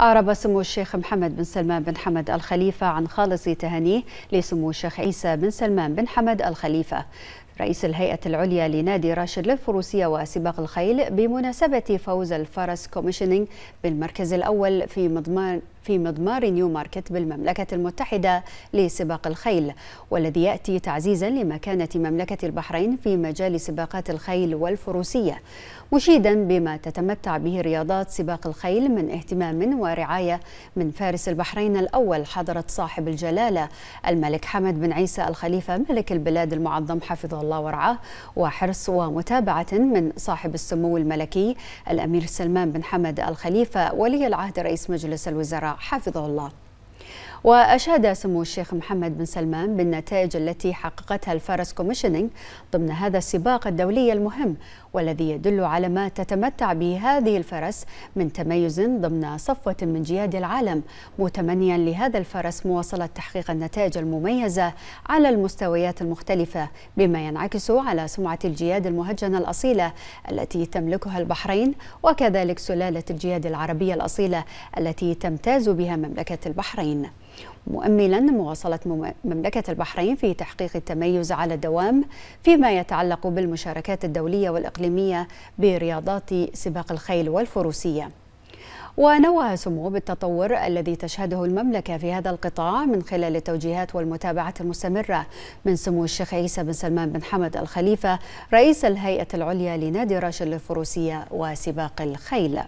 أعرب سمو الشيخ محمد بن سلمان بن حمد الخليفة عن خالص تهانيه لسمو الشيخ عيسى بن سلمان بن حمد الخليفة رئيس الهيئة العليا لنادي راشد للفروسية وسباق الخيل بمناسبة فوز الفرس كوميشنينج بالمركز الأول في مضمار في مضمار نيو ماركت بالمملكة المتحدة لسباق الخيل والذي يأتي تعزيزا لمكانة مملكة البحرين في مجال سباقات الخيل والفروسية مشيدا بما تتمتع به رياضات سباق الخيل من اهتمام ورعاية من فارس البحرين الأول حضرة صاحب الجلالة الملك حمد بن عيسى الخليفة ملك البلاد المعظم حفظه الله ورعاه وحرص ومتابعة من صاحب السمو الملكي الأمير سلمان بن حمد الخليفة ولي العهد رئيس مجلس الوزراء حفظه الله وأشاد سمو الشيخ محمد بن سلمان بالنتائج التي حققتها الفارس كوميشنينج ضمن هذا السباق الدولي المهم والذي يدل على ما تتمتع به هذه الفرس من تميز ضمن صفوة من جياد العالم متمنيا لهذا الفرس مواصلة تحقيق النتائج المميزة على المستويات المختلفة بما ينعكس على سمعة الجياد المهجنة الأصيلة التي تملكها البحرين وكذلك سلالة الجياد العربية الأصيلة التي تمتاز بها مملكة البحرين البحرين مؤملا مواصلة مملكة البحرين في تحقيق التميز على الدوام فيما يتعلق بالمشاركات الدولية والإقليمية برياضات سباق الخيل والفروسية ونوه سمو بالتطور الذي تشهده المملكة في هذا القطاع من خلال التوجيهات والمتابعة المستمرة من سمو الشيخ عيسى بن سلمان بن حمد الخليفة رئيس الهيئة العليا لنادي راشد للفروسية وسباق الخيل